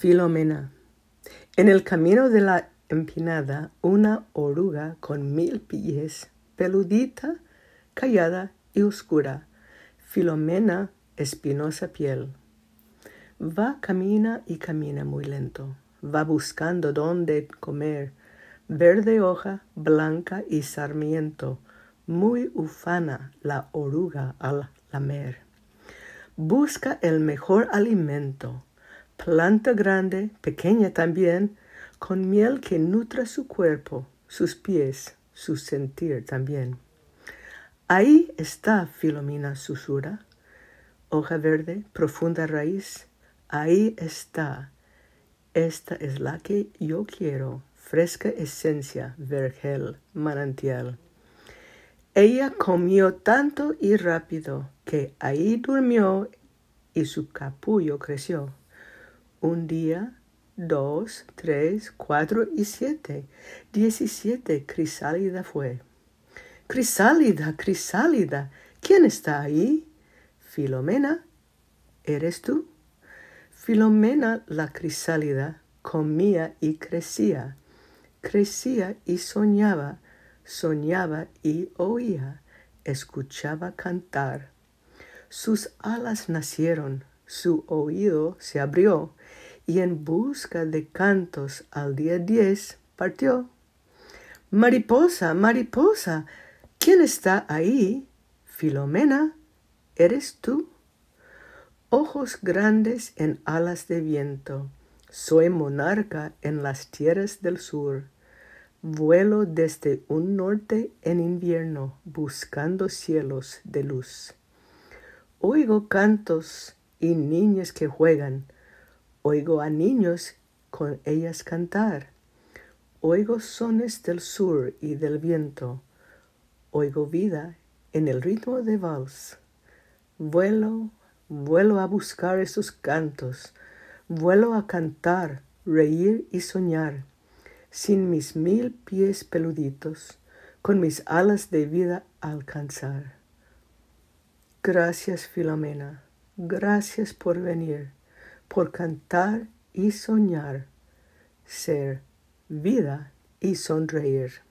Filomena. En el camino de la empinada, una oruga con mil pies, peludita, callada y oscura. Filomena, espinosa piel. Va, camina y camina muy lento. Va buscando dónde comer. Verde hoja, blanca y sarmiento. Muy ufana la oruga al lamer. Busca el mejor alimento planta grande, pequeña también, con miel que nutra su cuerpo, sus pies, su sentir también. Ahí está, filomina susura, hoja verde, profunda raíz, ahí está. Esta es la que yo quiero, fresca esencia, vergel, manantial. Ella comió tanto y rápido que ahí durmió y su capullo creció un día, dos, tres, cuatro y siete. Diecisiete Crisálida fue. Crisálida, Crisálida, ¿quién está ahí? Filomena, ¿eres tú? Filomena la Crisálida comía y crecía, crecía y soñaba, soñaba y oía, escuchaba cantar. Sus alas nacieron, su oído se abrió y en busca de cantos al día diez partió. Mariposa, mariposa, ¿quién está ahí? Filomena, ¿eres tú? Ojos grandes en alas de viento, soy monarca en las tierras del sur. Vuelo desde un norte en invierno buscando cielos de luz. Oigo cantos y niñas que juegan. Oigo a niños con ellas cantar. Oigo sones del sur y del viento. Oigo vida en el ritmo de vals. Vuelo, vuelo a buscar esos cantos. Vuelo a cantar, reír y soñar. Sin mis mil pies peluditos, con mis alas de vida alcanzar. Gracias, Filomena. Gracias por venir, por cantar y soñar, ser vida y sonreír.